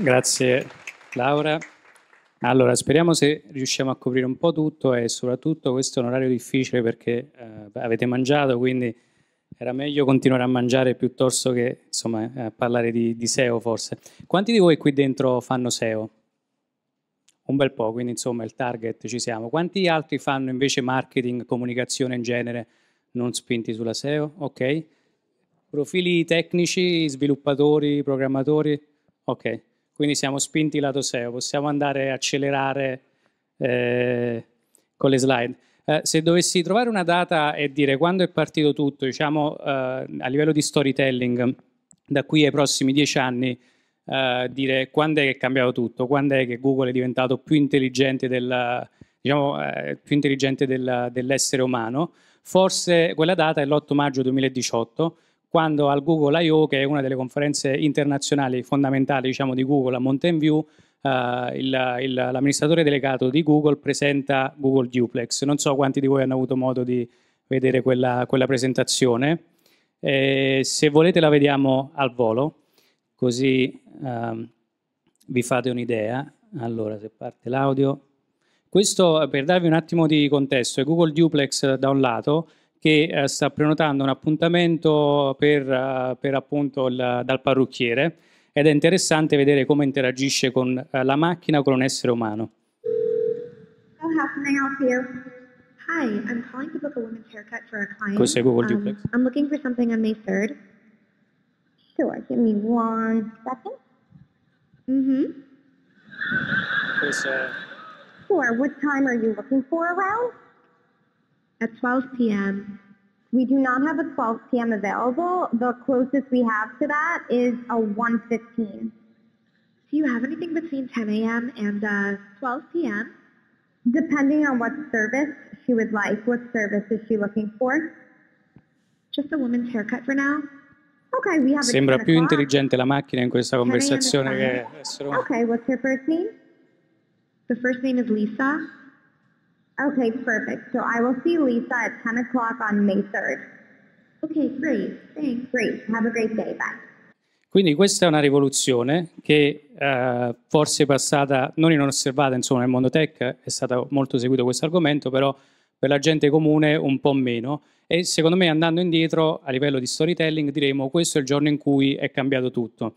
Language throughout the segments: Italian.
Grazie Laura. Allora, speriamo se riusciamo a coprire un po' tutto e soprattutto questo è un orario difficile perché eh, avete mangiato, quindi era meglio continuare a mangiare piuttosto che insomma, eh, parlare di, di, SEO forse. Quanti di voi qui dentro fanno SEO? Un bel po', quindi insomma il target ci siamo. Quanti altri fanno invece marketing, comunicazione in genere, non spinti sulla SEO? Ok. Profili tecnici, sviluppatori, programmatori? Ok quindi siamo spinti lato SEO, possiamo andare a accelerare eh, con le slide. Eh, se dovessi trovare una data e dire quando è partito tutto, diciamo eh, a livello di storytelling, da qui ai prossimi dieci anni, eh, dire quando è che è cambiato tutto, quando è che Google è diventato più intelligente, del, diciamo, eh, più intelligente del, dell'essere umano, forse quella data è l'8 maggio 2018, quando al Google I.O., che è una delle conferenze internazionali fondamentali diciamo, di Google a Mountain View, eh, l'amministratore delegato di Google presenta Google Duplex. Non so quanti di voi hanno avuto modo di vedere quella, quella presentazione. Eh, se volete la vediamo al volo, così ehm, vi fate un'idea. Allora, se parte l'audio. Questo per darvi un attimo di contesto, è Google Duplex eh, da un lato, che eh, sta prenotando un appuntamento per, uh, per appunto il, dal parrucchiere ed è interessante vedere come interagisce con uh, la macchina con un essere umano. Oh, Questo è Google um, Duplex. I'm looking for something on May 3rd. Sure, give me one second. Mm-hmm. Questo è... Sure, what time are you looking for around? at 12 p.m. We do not have a 12 p.m. available. The closest we have to that is a 1.15. Do you have anything between 10 a.m. and uh, 12 p.m.? Depending on what service she would like, what service is she looking for? Just a woman's haircut for now. Okay, we have Sembra più intelligente la macchina in questa conversazione che essere Okay, what's her first name? The first name is Lisa. Okay, perfect. So I will see Lisa at 10 o'clock on May 3rd. Okay, great. Thanks. Great. Have a great day. Bye. Quindi questa è una rivoluzione che eh, forse è passata non inosservata insomma, nel mondo tech, è stato molto seguito questo argomento, però per la gente comune un po' meno e secondo me andando indietro a livello di storytelling diremo questo è il giorno in cui è cambiato tutto.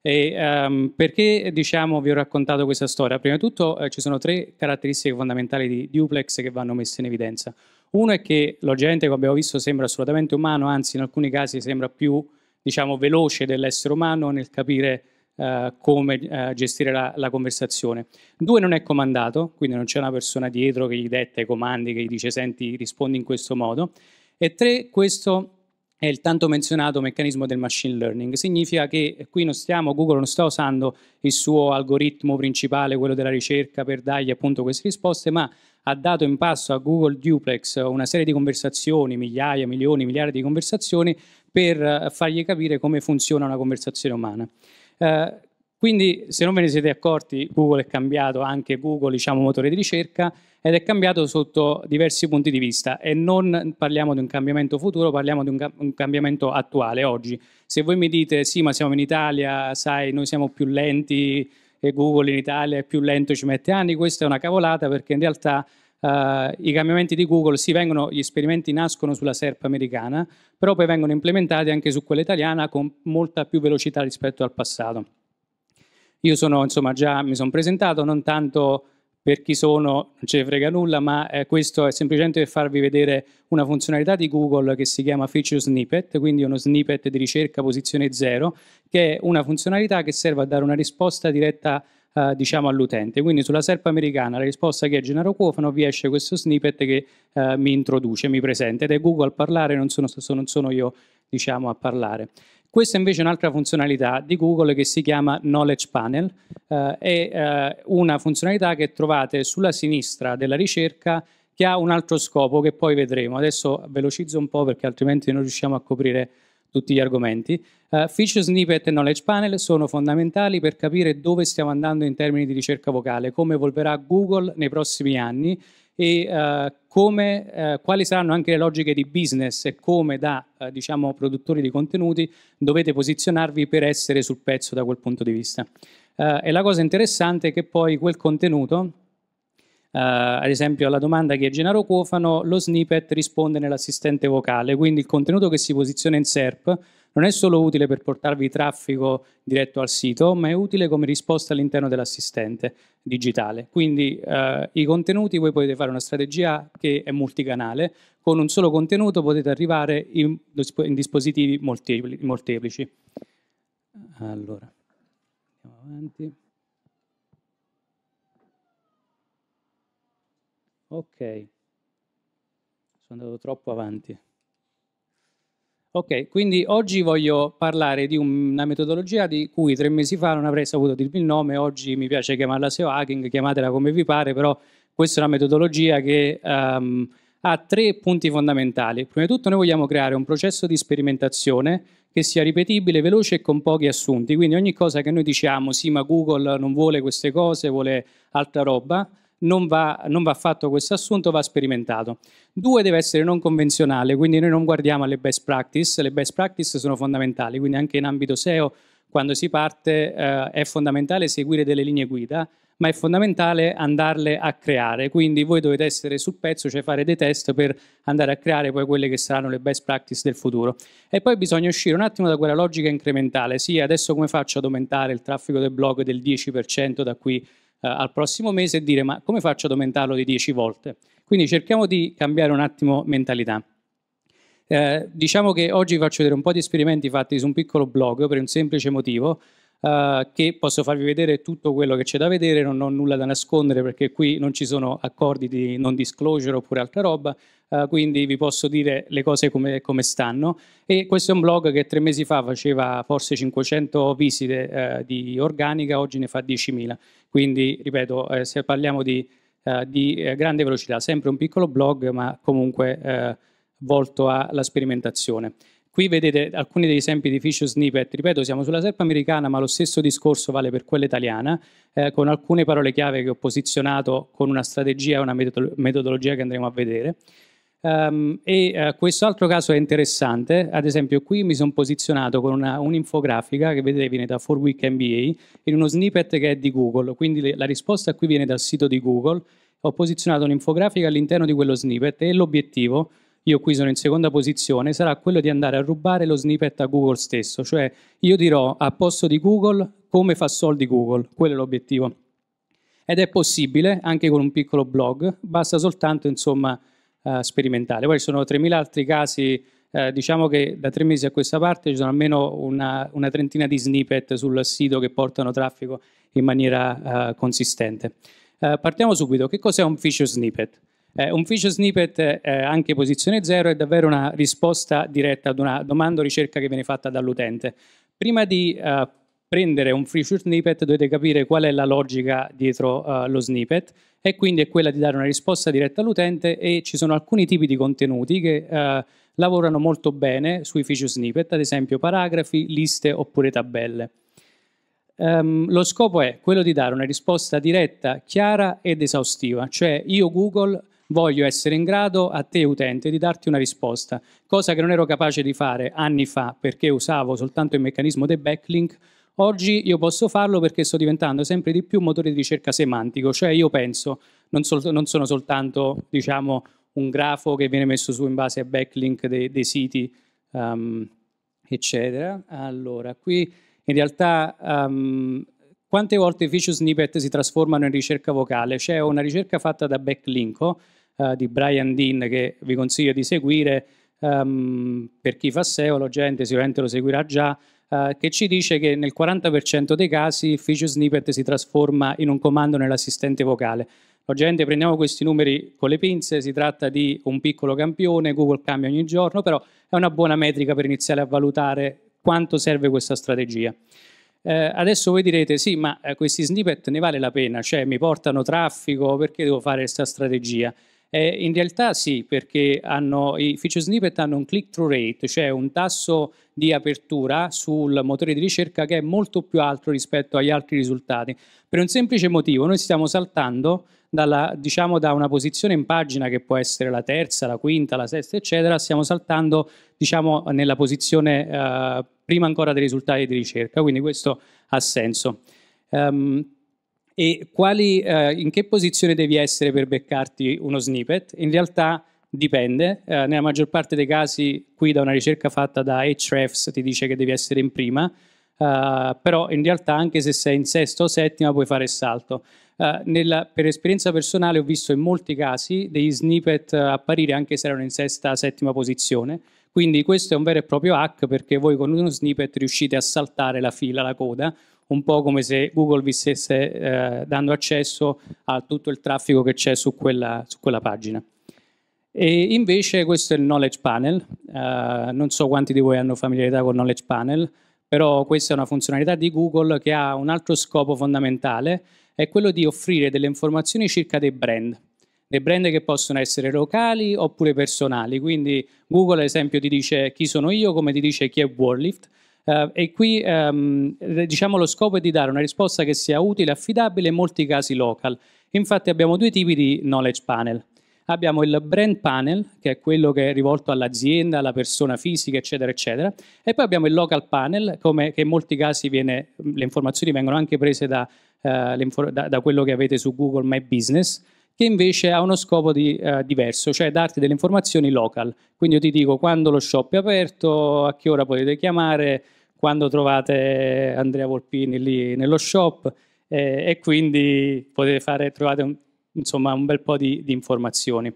E, um, perché diciamo, vi ho raccontato questa storia? Prima di tutto eh, ci sono tre caratteristiche fondamentali di duplex che vanno messe in evidenza. Uno è che l'ogente, come abbiamo visto, sembra assolutamente umano, anzi in alcuni casi sembra più diciamo, veloce dell'essere umano nel capire eh, come eh, gestire la, la, conversazione. Due, non è comandato, quindi non c'è una persona dietro che gli detta i comandi, che gli dice senti rispondi in questo modo. E tre, questo è il tanto menzionato meccanismo del machine learning. Significa che qui non stiamo, Google non sta usando il suo algoritmo principale, quello della ricerca, per dargli appunto queste risposte, ma ha dato in passo a Google Duplex una serie di conversazioni, migliaia, milioni, miliardi di conversazioni, per eh, fargli capire come funziona una conversazione umana. Eh, quindi, se non ve ne siete accorti, Google è cambiato anche Google, diciamo, motore di ricerca, ed è cambiato sotto diversi punti di vista e non parliamo di un cambiamento futuro, parliamo di un, ca un cambiamento attuale, oggi. Se voi mi dite, sì, ma siamo in Italia, sai, noi siamo più lenti e Google in Italia è più lento, ci mette anni, questa è una cavolata perché in realtà Uh, i cambiamenti di Google, sì, vengono, gli esperimenti nascono sulla SERP americana, però poi vengono implementati anche su quella italiana con molta più velocità rispetto al passato. Io sono, insomma, già mi sono presentato, non tanto per chi sono, non ce ne frega nulla, ma eh, questo è semplicemente per farvi vedere una funzionalità di Google che si chiama Feature Snippet, quindi uno snippet di ricerca posizione zero, che è una funzionalità che serve a dare una risposta diretta eh, diciamo all'utente. Quindi sulla SERP americana la risposta che è Gennaro Cuofano vi esce questo snippet che eh, mi introduce, mi presenta ed è Google a parlare, non sono, non sono io diciamo, a parlare. Questa invece è un'altra funzionalità di Google che si chiama Knowledge Panel, eh, è eh, una funzionalità che trovate sulla sinistra della ricerca che ha un altro scopo che poi vedremo. Adesso velocizzo un po' perché altrimenti non riusciamo a coprire tutti gli argomenti. Uh, feature snippet e knowledge panel sono fondamentali per capire dove stiamo andando in termini di ricerca vocale, come evolverà Google nei prossimi anni e eh, come, eh, quali saranno anche le logiche di business e come da eh, diciamo, produttori di contenuti dovete posizionarvi per essere sul pezzo da quel punto di vista. e la cosa interessante è che poi quel contenuto, Uh, ad esempio alla domanda che è Gennaro Cofano, lo snippet risponde nell'assistente vocale, quindi il contenuto che si posiziona in SERP non è solo utile per portarvi traffico diretto al sito, ma è utile come risposta all'interno dell'assistente digitale. Quindi eh, i contenuti, voi potete fare una strategia che è multicanale, con un solo contenuto potete arrivare in, in dispositivi molteplici. Allora, andiamo avanti. Ok, sono andato troppo avanti. Ok, quindi oggi voglio parlare di una metodologia di cui tre mesi fa non avrei saputo dirvi il nome, oggi mi piace chiamarla SEO hacking, chiamatela come vi pare, però questa è una metodologia che um, ha tre punti fondamentali. Prima di tutto noi vogliamo creare un processo di sperimentazione che sia ripetibile, veloce e con pochi assunti, quindi ogni cosa che noi diciamo, sì ma Google non vuole queste cose, vuole altra roba, non va, non va fatto questo assunto, va sperimentato. Due, deve essere non convenzionale, quindi noi non guardiamo alle best practice, le best practice sono fondamentali, quindi anche in ambito SEO quando si parte eh, è fondamentale seguire delle linee guida, ma è fondamentale andarle a creare. Quindi voi dovete essere sul pezzo, cioè fare dei test per andare a creare poi quelle che saranno le best practice del futuro. E poi bisogna uscire un attimo da quella logica incrementale. Sì, adesso come faccio ad aumentare il traffico del blog del 10% da qui eh, al prossimo mese e dire ma come faccio ad aumentarlo di 10 volte? Quindi cerchiamo di cambiare un attimo mentalità. Eh, diciamo che oggi vi faccio vedere un po' di esperimenti fatti su un piccolo blog per un semplice motivo, eh, che posso farvi vedere tutto quello che c'è da vedere, non ho nulla da nascondere perché qui non ci sono accordi di non disclosure oppure altra roba, eh, quindi vi posso dire le cose come, come, stanno. E questo è un blog che tre mesi fa faceva forse 500 visite eh, di organica, oggi ne fa 10.000. Quindi, ripeto, eh, se parliamo di, eh, di eh, grande velocità, sempre un piccolo blog, ma comunque volto alla sperimentazione. Qui vedete alcuni degli esempi di feature snippet, ripeto siamo sulla serpa americana ma lo stesso discorso vale per quella italiana, eh, con alcune parole chiave che ho posizionato con una strategia e una metodologia che andremo a vedere. Um, e uh, eh, questo altro caso è interessante, ad esempio qui mi sono posizionato con un'infografica che vedete viene da 4Week MBA in uno snippet che è di Google, quindi le, la risposta qui viene dal sito di Google, ho posizionato un'infografica all'interno di quello snippet e l'obiettivo è io qui sono in seconda posizione, sarà quello di andare a rubare lo snippet a Google stesso, cioè io dirò a posto di Google come fa soldi Google, quello è l'obiettivo. Ed è possibile anche con un piccolo blog, basta soltanto insomma eh, sperimentare. Poi ci sono 3.000 altri casi, eh, diciamo che da tre mesi a questa parte ci sono almeno una, una trentina di snippet sul sito che portano traffico in maniera eh, consistente. Eh, partiamo subito, che cos'è un feature snippet? Eh, un feature snippet eh, anche posizione zero è davvero una risposta diretta ad una domanda o ricerca che viene fatta dall'utente. Prima di eh, prendere un feature snippet dovete capire qual è la logica dietro uh, lo snippet e quindi è quella di dare una risposta diretta all'utente e ci sono alcuni tipi di contenuti che uh, lavorano molto bene sui feature snippet, ad esempio paragrafi, liste oppure tabelle. Um, lo scopo è quello di dare una risposta diretta, chiara ed esaustiva, cioè io Google voglio essere in grado a te utente di darti una risposta, cosa che non ero capace di fare anni fa perché usavo soltanto il meccanismo dei backlink, oggi io posso farlo perché sto diventando sempre di più motore di ricerca semantico, cioè io penso, non, sol- non sono soltanto diciamo, un grafo che viene messo su in base a backlink dei, dei siti, um, eccetera. Allora, qui in realtà um, quante volte feature snippet si trasformano in ricerca vocale? C'è una ricerca fatta da Backlinko eh, di Brian Dean che vi consiglio di seguire, um, per chi fa SEO, la gente sicuramente lo seguirà già, uh, che ci dice che nel 40% dei casi il feature snippet si trasforma in un comando nell'assistente vocale. Ovviamente oh, prendiamo questi numeri con le pinze, si tratta di un piccolo campione, Google cambia ogni giorno, però è una buona metrica per iniziare a valutare quanto serve questa strategia. Eh, adesso voi direte, sì, ma eh, questi snippet ne vale la pena, cioè mi portano traffico, perché devo fare questa strategia? Eh, in realtà sì, perché hanno, i feature snippet hanno un click-through rate, cioè un tasso di apertura sul motore di ricerca che è molto più alto rispetto agli altri risultati. Per un semplice motivo, noi stiamo saltando dalla, diciamo, da una posizione in pagina che può essere la terza, la quinta, la sesta, eccetera, stiamo saltando diciamo, nella posizione eh, prima ancora dei risultati di ricerca, quindi questo ha senso. Um, e quali, eh, in che posizione devi essere per beccarti uno snippet. In realtà dipende, eh, nella maggior parte dei casi qui da una ricerca fatta da Hrefs ti dice che devi essere in prima, Uh, però in realtà anche se sei in sesta o settima puoi fare salto. Uh, nella, per esperienza personale ho visto in molti casi degli snippet uh, apparire anche se erano in sesta o settima posizione, quindi questo è un vero e proprio hack perché voi con uno snippet riuscite a saltare la fila, la coda, un po' come se Google vi stesse eh, dando accesso a tutto il traffico che c'è su, su quella, pagina. E invece questo è il Knowledge Panel, eh, non so quanti di voi hanno familiarità con Knowledge Panel, però questa è una funzionalità di Google che ha un altro scopo fondamentale, è quello di offrire delle informazioni circa dei brand, dei brand che possono essere locali oppure personali, quindi Google ad esempio ti dice chi sono io, come ti dice chi è Warlift, eh, e qui ehm, diciamo lo scopo è di dare una risposta che sia utile e affidabile in molti casi local. Infatti abbiamo due tipi di knowledge panel. Abbiamo il brand panel, che è quello che è rivolto all'azienda, alla persona fisica, eccetera, eccetera. E poi abbiamo il local panel, come, che in molti casi viene, le informazioni vengono anche prese da, eh, da, da quello che avete su Google My Business, che invece ha uno scopo di, eh, diverso, cioè darti delle informazioni local. Quindi io ti dico quando lo shop è aperto, a che ora potete chiamare, quando trovate Andrea Volpini lì nello shop eh, e quindi potete fare, trovate un, insomma, un bel po' di, di informazioni.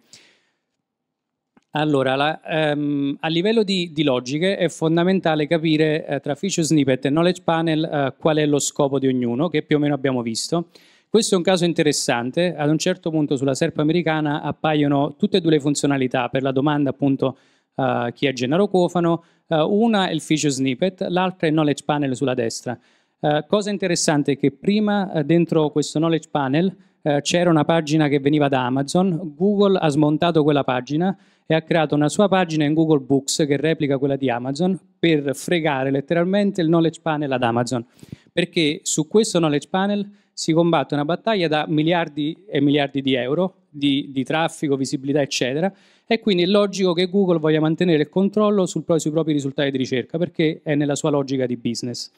Allora, la, ehm, a livello di, di, logiche è fondamentale capire eh, tra feature snippet e knowledge panel eh, qual è lo scopo di ognuno, che più o meno abbiamo visto. Questo è un caso interessante, ad un certo punto sulla SERP americana appaiono tutte e due le funzionalità per la domanda appunto uh, chi è Gennaro Cofano, uh, una è il feature snippet, l'altra è il knowledge panel sulla destra. Uh, cosa interessante è che prima dentro questo knowledge panel c'era una pagina che veniva da Amazon, Google ha smontato quella pagina e ha creato una sua pagina in Google Books che replica quella di Amazon per fregare letteralmente il knowledge panel ad Amazon, perché su questo knowledge panel si combatte una battaglia da miliardi e miliardi di euro di, di traffico, visibilità eccetera, e quindi è logico che Google voglia mantenere il controllo sul, sui propri risultati di ricerca, perché è nella sua logica di business.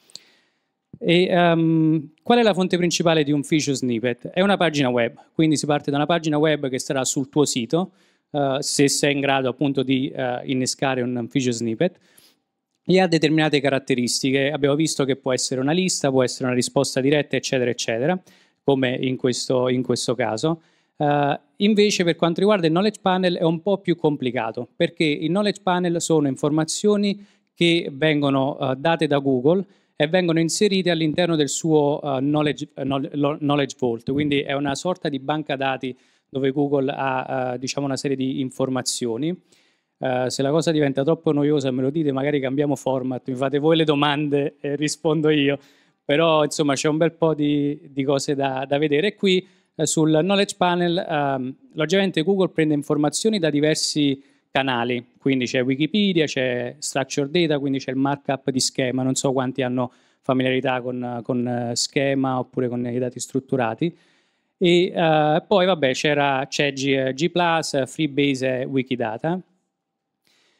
E, um, qual è la fonte principale di un feature snippet? È una pagina web, quindi si parte da una pagina web che sarà sul tuo sito, uh, se sei in grado appunto di uh, innescare un feature snippet, e ha determinate caratteristiche. Abbiamo visto che può essere una lista, può essere una risposta diretta, eccetera, eccetera, come in questo, in questo caso. Uh, invece per quanto riguarda il knowledge panel è un po' più complicato perché il knowledge panel sono informazioni che vengono uh, date da Google e vengono inserite all'interno del suo uh, knowledge, knowledge, Vault, quindi è una sorta di banca dati dove Google ha diciamo una serie di informazioni. se la cosa diventa troppo noiosa me lo dite, magari cambiamo format, mi fate voi le domande e rispondo io, però insomma c'è un bel po' di, di cose da, da vedere qui eh, sul Knowledge Panel, ehm, logicamente Google prende informazioni da diversi canali, quindi c'è Wikipedia, c'è Structured Data, quindi c'è il markup di schema, non so quanti hanno familiarità con, con eh, schema oppure con i dati strutturati. E eh, poi vabbè c'era, c'è G, eh, G+, Freebase e Wikidata.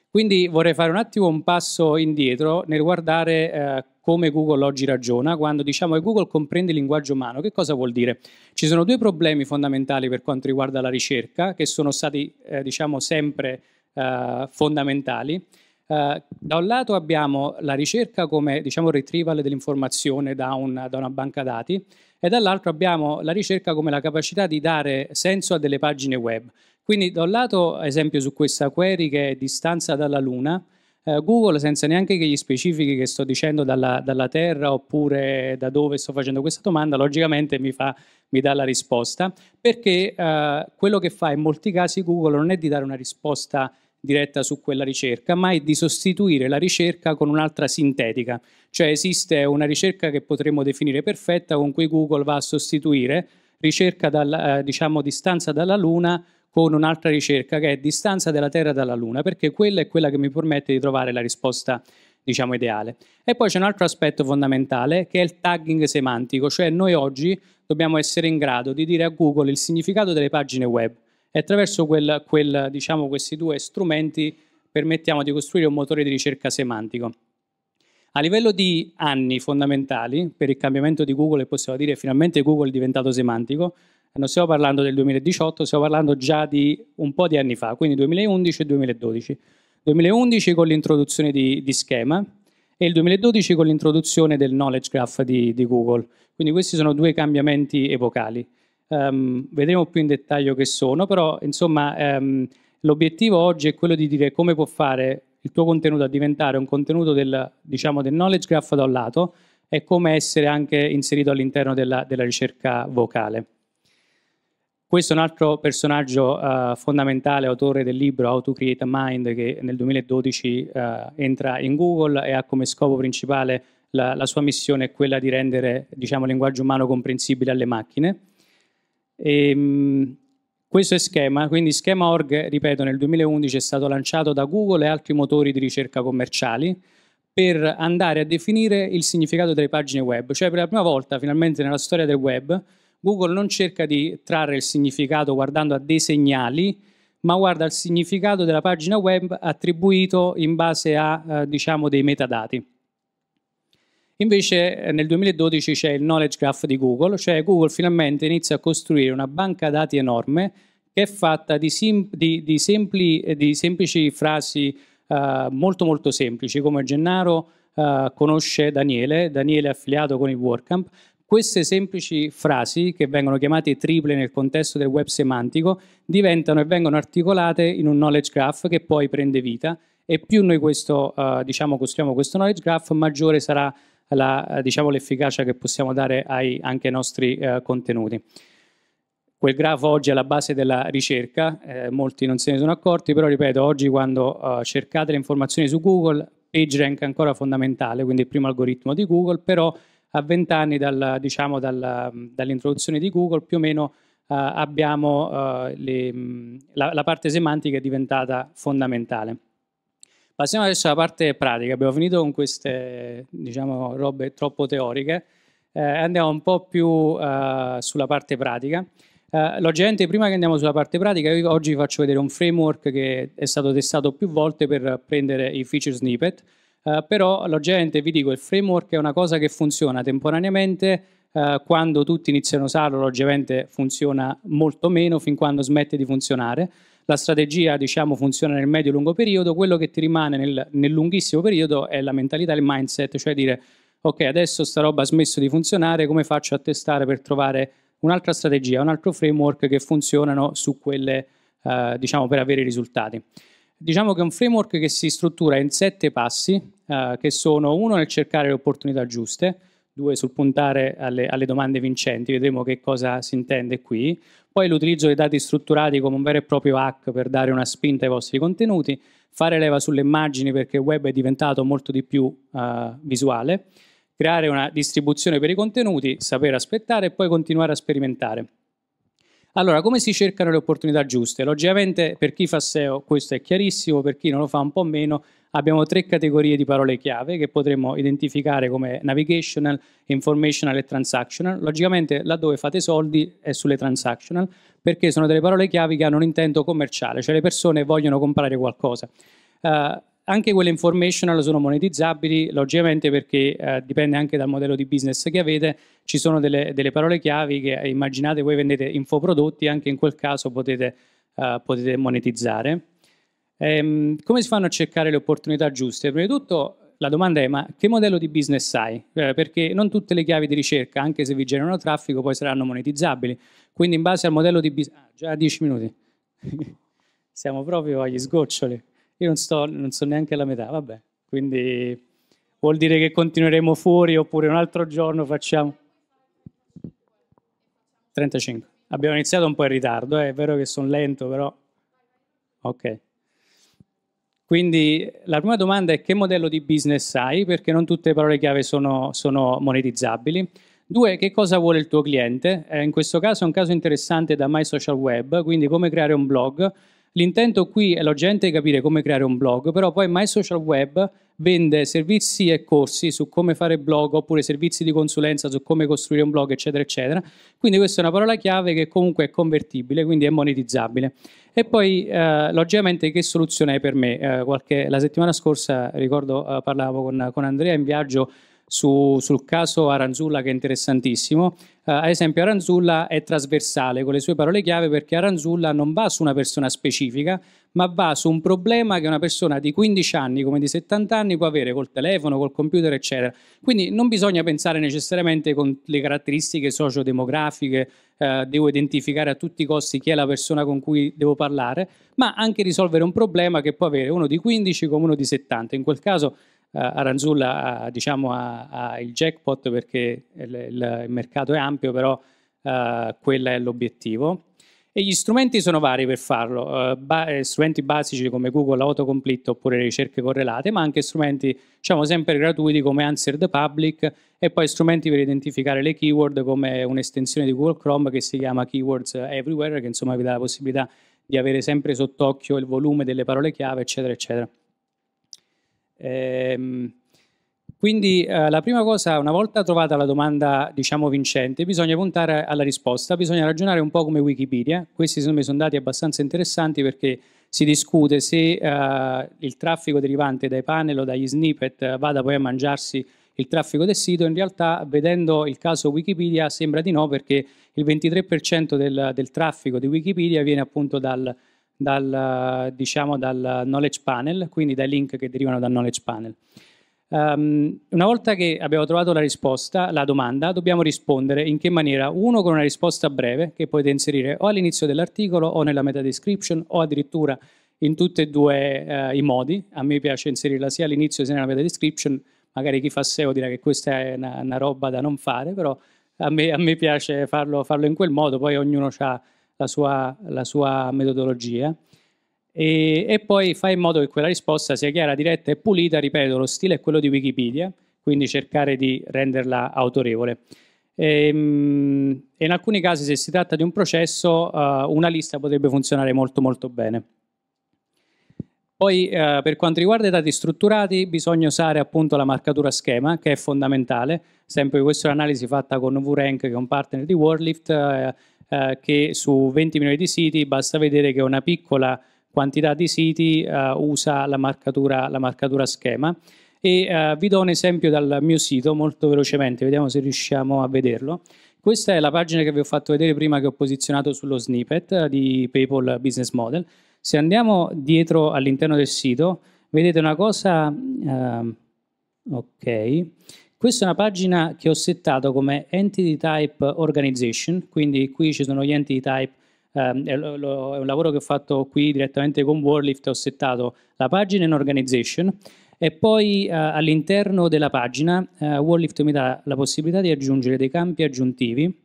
Quindi vorrei fare un attimo un passo indietro nel guardare eh, come Google oggi ragiona, quando diciamo che Google comprende il linguaggio umano, che cosa vuol dire? Ci sono due problemi fondamentali per quanto riguarda la ricerca, che sono stati eh, diciamo sempre eh, fondamentali. Eh, da un lato abbiamo la ricerca come diciamo, retrieval dell'informazione da, un, da una banca dati e dall'altro abbiamo la ricerca come la capacità di dare senso a delle pagine web. Quindi da un lato, esempio su questa query che è distanza dalla Luna, eh, Google senza neanche che gli specifichi che sto dicendo dalla, dalla, terra oppure da dove sto facendo questa domanda, logicamente mi, fa, mi dà la risposta, perché eh, quello che fa in molti casi Google non è di dare una risposta diretta su quella ricerca, ma è di sostituire la ricerca con un'altra sintetica. Cioè esiste una ricerca che potremmo definire perfetta con cui Google va a sostituire ricerca dal, eh, diciamo distanza dalla Luna con un'altra ricerca che è distanza della Terra dalla Luna, perché quella è quella che mi permette di trovare la risposta diciamo ideale. E poi c'è un altro aspetto fondamentale che è il tagging semantico, cioè noi oggi dobbiamo essere in grado di dire a Google il significato delle pagine web e attraverso quel, quel, diciamo, questi due strumenti permettiamo di costruire un motore di ricerca semantico. A livello di anni fondamentali per il cambiamento di Google, e possiamo dire finalmente Google è diventato semantico, non stiamo parlando del 2018, stiamo parlando già di un po' di anni fa, quindi 2011 e 2012. 2011 con l'introduzione di, di schema e il 2012 con l'introduzione del knowledge graph di, di, Google. Quindi questi sono due cambiamenti epocali. Um, vedremo più in dettaglio che sono, però insomma um, l'obiettivo oggi è quello di dire come può fare il tuo contenuto a diventare un contenuto del, diciamo, del knowledge graph da un lato e come essere anche inserito all'interno della, della ricerca vocale. Questo è un altro personaggio uh, fondamentale, autore del libro How to Create a Mind, che nel 2012 uh, eh, entra in Google e ha come scopo principale la, la sua missione è quella di rendere diciamo, il linguaggio umano comprensibile alle macchine. E, ehm, mh, questo è Schema, quindi Schema.org, ripeto, nel 2011 è stato lanciato da Google e altri motori di ricerca commerciali per andare a definire il significato delle pagine web, cioè per la prima volta finalmente nella storia del web Google non cerca di trarre il significato guardando a dei segnali, ma guarda il significato della pagina web attribuito in base a eh, diciamo dei metadati. Invece eh, nel 2012 c'è il Knowledge Graph di Google, cioè Google finalmente inizia a costruire una banca dati enorme che è fatta di, di, di, sempli, eh, di semplici frasi eh, molto molto semplici, come Gennaro eh, conosce Daniele, Daniele è affiliato con il WordCamp, queste semplici frasi, che vengono chiamate triple nel contesto del web semantico, diventano e vengono articolate in un knowledge graph che poi prende vita e più noi questo, eh, diciamo, costruiamo questo knowledge graph, maggiore sarà eh, diciamo, l'efficacia diciamo, che possiamo dare ai, anche ai nostri eh, contenuti. Quel grafo oggi è la base della ricerca, eh, molti non se ne sono accorti, però ripeto, oggi quando eh, cercate le informazioni su Google, PageRank è ancora fondamentale, quindi il primo algoritmo di Google, però a 20 anni dal, diciamo, dal, dall'introduzione di Google più o meno eh, abbiamo eh, le, mm, la, la parte semantica è diventata fondamentale. Passiamo adesso alla parte pratica, abbiamo finito con queste diciamo, robe troppo teoriche, eh, andiamo un po' più eh, sulla parte pratica. Eh, logicamente prima che andiamo sulla parte pratica, io oggi vi faccio vedere un framework che è stato testato più volte per prendere i feature snippet, Uh, però l'ogente, vi dico, il framework è una cosa che funziona temporaneamente, uh, quando tutti iniziano a usarlo logicamente funziona molto meno fin quando smette di funzionare, la strategia diciamo, funziona nel medio-lungo periodo, quello che ti rimane nel, nel, lunghissimo periodo è la mentalità, il mindset, cioè dire ok adesso sta roba ha smesso di funzionare, come faccio a testare per trovare un'altra strategia, un altro framework che funzionano su quelle, uh, diciamo, per avere risultati. Diciamo che è un framework che si struttura in sette passi, eh, che sono uno nel cercare le opportunità giuste, due sul puntare alle, alle domande vincenti, vedremo che cosa si intende qui, poi l'utilizzo dei dati strutturati come un vero e proprio hack per dare una spinta ai vostri contenuti, fare leva sulle immagini perché il web è diventato molto di più eh, visuale, creare una distribuzione per i contenuti, sapere aspettare e poi continuare a sperimentare. Allora, come si cercano le opportunità giuste? Logicamente per chi fa SEO questo è chiarissimo, per chi non lo fa un po' meno abbiamo tre categorie di parole chiave che potremmo identificare come navigational, informational e transactional. Logicamente laddove fate soldi è sulle transactional perché sono delle parole chiave che hanno un intento commerciale, cioè le persone vogliono comprare qualcosa. Uh, anche quelle informational sono monetizzabili, logicamente perché eh, dipende anche dal modello di business che avete, ci sono delle, delle parole chiavi che eh, immaginate voi vendete infoprodotti, anche in quel caso potete, eh, potete monetizzare. Ehm, come si fanno a cercare le opportunità giuste? Prima di tutto la domanda è ma che modello di business hai? Eh, perché non tutte le chiavi di ricerca, anche se vi generano traffico, poi saranno monetizzabili. Quindi in base al modello di business... Ah, già 10 minuti. Siamo proprio agli sgoccioli. Io non, sto, non so neanche alla metà, vabbè. Quindi vuol dire che continueremo fuori oppure un altro giorno facciamo... 35. Abbiamo iniziato un po' in ritardo, eh? è vero che sono lento, però... Ok. Quindi la prima domanda è che modello di business hai, perché non tutte le parole chiave sono, sono monetizzabili. Due, che cosa vuole il tuo cliente? Eh, in questo caso è un caso interessante da My Social Web, quindi come creare un blog L'intento qui è l'oggetto di capire come creare un blog, però poi My Social Web vende servizi e corsi su come fare blog oppure servizi di consulenza su come costruire un blog, eccetera, eccetera. Quindi questa è una parola chiave che comunque è convertibile, quindi è monetizzabile. E poi, eh, logicamente, che soluzione è per me? Eh, qualche, la settimana scorsa, ricordo, eh, parlavo con, con Andrea in viaggio su, sul caso Aranzulla che è interessantissimo. Uh, ad esempio Aranzulla è trasversale con le sue parole chiave perché Aranzulla non va su una persona specifica, ma va su un problema che una persona di 15 anni come di 70 anni può avere col telefono, col computer, eccetera. Quindi non bisogna pensare necessariamente con le caratteristiche sociodemografiche, eh, devo identificare a tutti i costi chi è la persona con cui devo parlare, ma anche risolvere un problema che può avere uno di 15 come uno di 70. In quel caso eh, Aranzulla ha, eh, diciamo, ha, ha, il jackpot perché il, il mercato è ampio, però eh, quello è l'obiettivo. E gli strumenti sono vari per farlo, eh, ba eh, strumenti basici come Google Autocomplete oppure ricerche correlate, ma anche strumenti diciamo, sempre gratuiti come Answer the Public e poi strumenti per identificare le keyword come un'estensione di Google Chrome che si chiama Keywords Everywhere, che insomma vi dà la possibilità di avere sempre sott'occhio il volume delle parole chiave, eccetera, eccetera. Ehm, quindi eh, la prima cosa, una volta trovata la domanda diciamo vincente, bisogna puntare alla risposta, bisogna ragionare un po' come Wikipedia, questi secondo me sono dati abbastanza interessanti perché si discute se eh, il traffico derivante dai panel o dagli snippet eh, vada poi a mangiarsi il traffico del sito, in realtà vedendo il caso Wikipedia sembra di no perché il 23% del, del traffico di Wikipedia viene appunto dal, dal, diciamo, dal knowledge panel, quindi dai link che derivano dal knowledge panel. Um, una volta che abbiamo trovato la risposta, la domanda, dobbiamo rispondere in che maniera? Uno con una risposta breve che potete inserire o all'inizio dell'articolo o nella meta description o addirittura in tutti e due uh, i modi. A me piace inserirla sia all'inizio sia nella meta description, magari chi fa SEO dirà che questa è una, una roba da non fare, però a me, a me piace farlo, farlo, in quel modo, poi ognuno ha la sua, la sua metodologia e, e, poi fa in modo che quella risposta sia chiara, diretta e pulita, ripeto, lo stile è quello di Wikipedia, quindi cercare di renderla autorevole. Ehm, e, in alcuni casi se si tratta di un processo eh, una lista potrebbe funzionare molto molto bene. Poi eh, per quanto riguarda i dati strutturati bisogna usare appunto la marcatura schema che è fondamentale, sempre questa è un'analisi fatta con VRank che è un partner di WordLift, eh, eh, che su 20 milioni di siti basta vedere che una piccola quantità di siti eh, usa la marcatura, la marcatura schema. E eh, vi do un esempio dal mio sito molto velocemente, vediamo se riusciamo a vederlo. Questa è la pagina che vi ho fatto vedere prima che ho posizionato sullo snippet eh, di PayPal Business Model. Se andiamo dietro all'interno del sito, vedete una cosa... Ehm, ok questa è una pagina che ho settato come Entity Type Organization, quindi qui ci sono gli Entity Type, ehm, è un lavoro che ho fatto qui direttamente con Warlift, ho settato la pagina in Organization e poi eh, all'interno della pagina eh, Warlift mi dà la possibilità di aggiungere dei campi aggiuntivi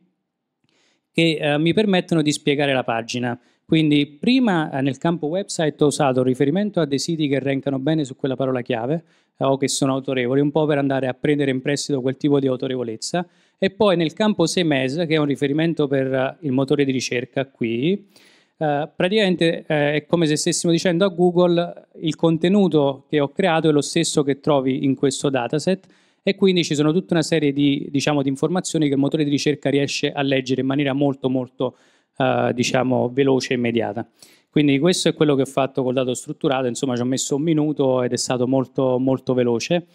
che eh, mi permettono di spiegare la pagina. Quindi prima eh, nel campo website ho usato riferimento a dei siti che rankano bene su quella parola chiave eh, o che sono autorevoli, un po' per andare a prendere in prestito quel tipo di autorevolezza. E poi nel campo CMS, che è un riferimento per eh, il motore di ricerca qui, eh, praticamente eh, è come se stessimo dicendo a Google il contenuto che ho creato è lo stesso che trovi in questo dataset e quindi ci sono tutta una serie di, diciamo, di informazioni che il motore di ricerca riesce a leggere in maniera molto molto eh, diciamo, veloce e immediata. Quindi questo è quello che ho fatto col dato strutturato, insomma ci ho messo un minuto ed è stato molto, molto veloce.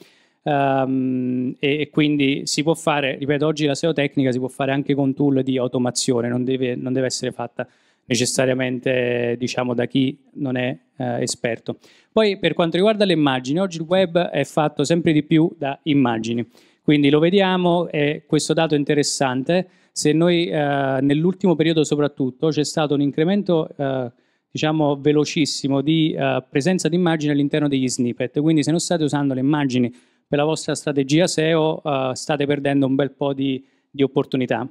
Um, e, e, quindi si può fare, ripeto, oggi la SEO tecnica si può fare anche con tool di automazione, non deve, non deve essere fatta necessariamente diciamo, da chi non è eh, esperto. Poi per quanto riguarda le immagini, oggi il web è fatto sempre di più da immagini. Quindi lo vediamo e questo dato è interessante. Se noi eh, nell'ultimo periodo soprattutto c'è stato un incremento eh, diciamo velocissimo di eh, presenza di immagini all'interno degli snippet, quindi se non state usando le immagini per la vostra strategia SEO eh, state perdendo un bel po' di, di opportunità.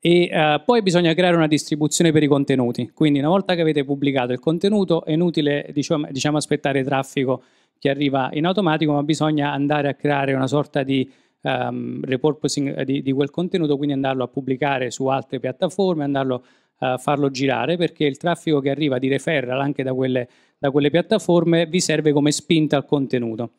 E uh, poi bisogna creare una distribuzione per i contenuti, quindi una volta che avete pubblicato il contenuto è inutile diciamo, diciamo aspettare traffico che arriva in automatico, ma bisogna andare a creare una sorta di um, repurposing eh, di, di, quel contenuto, quindi andarlo a pubblicare su altre piattaforme, andarlo a uh, eh, farlo girare, perché il traffico che arriva di referral anche da quelle, da quelle piattaforme vi serve come spinta al contenuto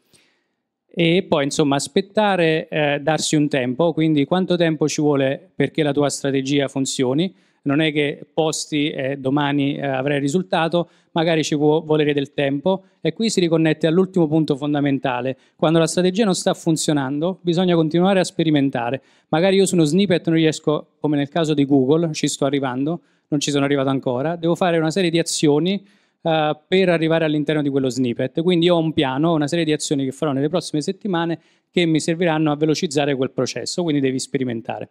e poi insomma aspettare, eh, darsi un tempo, quindi quanto tempo ci vuole perché la tua strategia funzioni, non è che posti e eh, domani eh, avrai il risultato, magari ci può volere del tempo e qui si riconnette all'ultimo punto fondamentale. Quando la strategia non sta funzionando, bisogna continuare a sperimentare. Magari io su uno snippet non riesco, come nel caso di Google, ci sto arrivando, non ci sono arrivato ancora, devo fare una serie di azioni Uh, per arrivare all'interno di quello snippet. Quindi ho un piano, una serie di azioni che farò nelle prossime settimane che mi serviranno a velocizzare quel processo, quindi devi sperimentare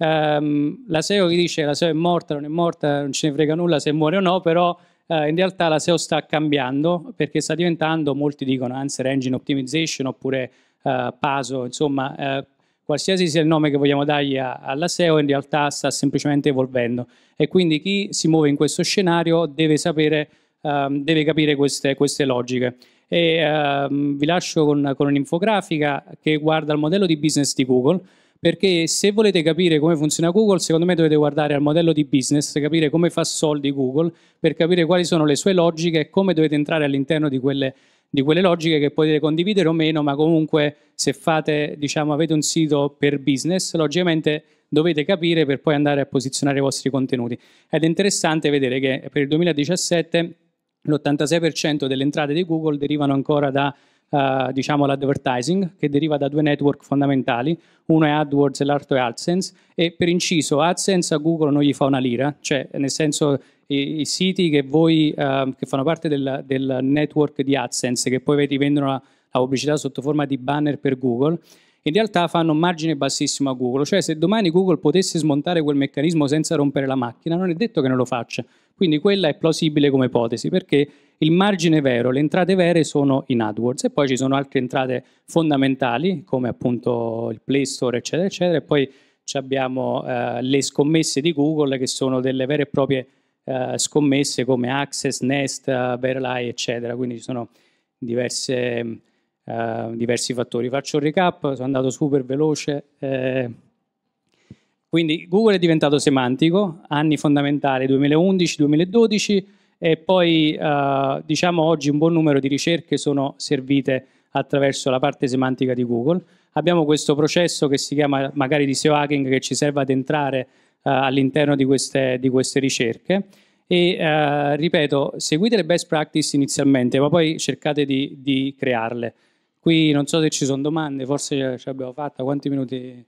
ehm, la SEO che dice che la SEO è morta, non è morta, non ce ne frega nulla se muore o no, però eh, in realtà la SEO sta cambiando perché sta diventando, molti dicono Answer Engine Optimization oppure eh, PASO, insomma eh, qualsiasi sia il nome che vogliamo dargli a, alla SEO in realtà sta semplicemente evolvendo e quindi chi si muove in questo scenario deve sapere, ehm, deve capire queste, queste logiche. E, ehm, vi lascio con, con un'infografica che guarda il modello di business di Google perché se volete capire come funziona Google, secondo me dovete guardare al modello di business, capire come fa soldi Google, per capire quali sono le sue logiche e come dovete entrare all'interno di quelle, di quelle logiche che potete condividere o meno, ma comunque se fate, diciamo, avete un sito per business, logicamente dovete capire per poi andare a posizionare i vostri contenuti. Ed è interessante vedere che per il 2017 l'86% delle entrate di Google derivano ancora da eh, diciamo l'advertising, che deriva da due network fondamentali, uno è AdWords e l'altro è AdSense, e per inciso AdSense a Google non gli fa una lira, cioè nel senso i, i siti che, voi, eh, che fanno parte del, del, network di AdSense, che poi vedi vendono la, la pubblicità sotto forma di banner per Google, in realtà fanno un margine bassissimo a Google, cioè se domani Google potesse smontare quel meccanismo senza rompere la macchina, non è detto che non lo faccia. Quindi quella è plausibile come ipotesi, perché il margine vero, le entrate vere sono in AdWords e poi ci sono altre entrate fondamentali come appunto il Play Store eccetera eccetera e poi abbiamo eh, le scommesse di Google che sono delle vere e proprie eh, scommesse come Access, Nest, Verlai eccetera, quindi ci sono diverse, eh, diversi fattori. Faccio un recap, sono andato super veloce. Eh. quindi Google è diventato semantico, anni fondamentali 2011-2012, e poi eh, diciamo oggi un buon numero di ricerche sono servite attraverso la parte semantica di Google. Abbiamo questo processo che si chiama magari di SEO hacking che ci serve ad entrare eh, all'interno di queste, di queste, ricerche e eh, ripeto, seguite le best practice inizialmente ma poi cercate di, di crearle. Qui non so se ci sono domande, forse ce l'abbiamo fatta, quanti minuti?